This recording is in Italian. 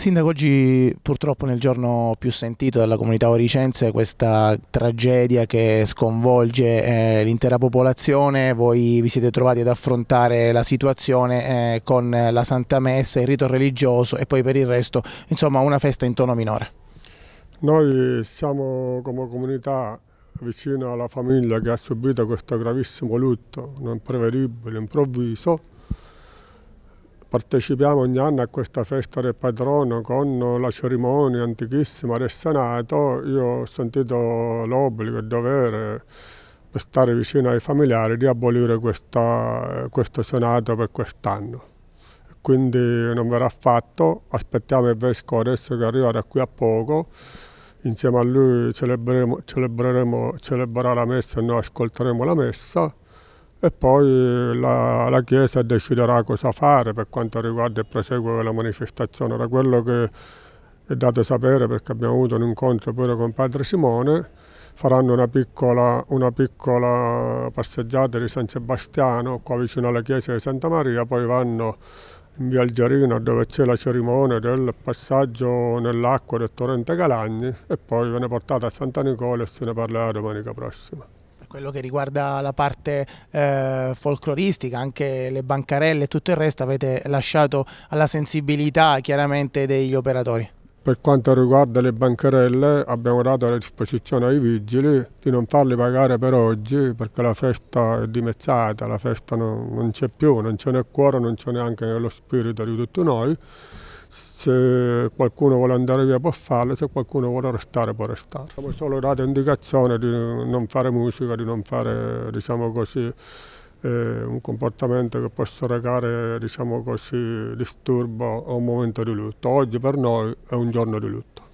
Sindaco, oggi purtroppo nel giorno più sentito dalla comunità oricense questa tragedia che sconvolge eh, l'intera popolazione, voi vi siete trovati ad affrontare la situazione eh, con la Santa Messa, il rito religioso e poi per il resto insomma una festa in tono minore. Noi siamo come comunità vicino alla famiglia che ha subito questo gravissimo lutto, non prevedibile, improvviso, partecipiamo ogni anno a questa festa del padrono con la cerimonia antichissima del Senato, io ho sentito l'obbligo e il dovere per stare vicino ai familiari di abolire questa, questo Senato per quest'anno. Quindi non verrà fatto, aspettiamo il Vescovo adesso che arriva da qui a poco, insieme a lui celebreremo, celebreremo, celebrerà la messa e noi ascolteremo la messa e poi eh, la, la, Chiesa deciderà cosa fare per quanto riguarda il proseguo della manifestazione. Da quello che è dato sapere, perché abbiamo avuto un incontro pure con Padre Simone, faranno una piccola, una piccola passeggiata di San Sebastiano, qua vicino alla Chiesa di Santa Maria, poi vanno in via Algerino dove c'è la cerimonia del passaggio nell'acqua del torrente Galagni e poi viene portata a Santa Nicola e se ne parlerà domenica prossima quello che riguarda la parte eh, folcloristica, anche le bancarelle e tutto il resto, avete lasciato alla sensibilità chiaramente degli operatori. Per quanto riguarda le bancarelle abbiamo dato la disposizione ai vigili di non farle pagare per oggi perché la festa è dimezzata, la festa non, non c'è più, non c'è nel cuore, non c'è neanche nello spirito di tutti noi se qualcuno vuole andare via può farlo, se qualcuno vuole restare può restare. Abbiamo solo dato indicazione di non fare musica, di non fare diciamo così, eh, un comportamento che possa recare diciamo così, disturbo a un momento di lutto. Oggi per noi è un giorno di lutto.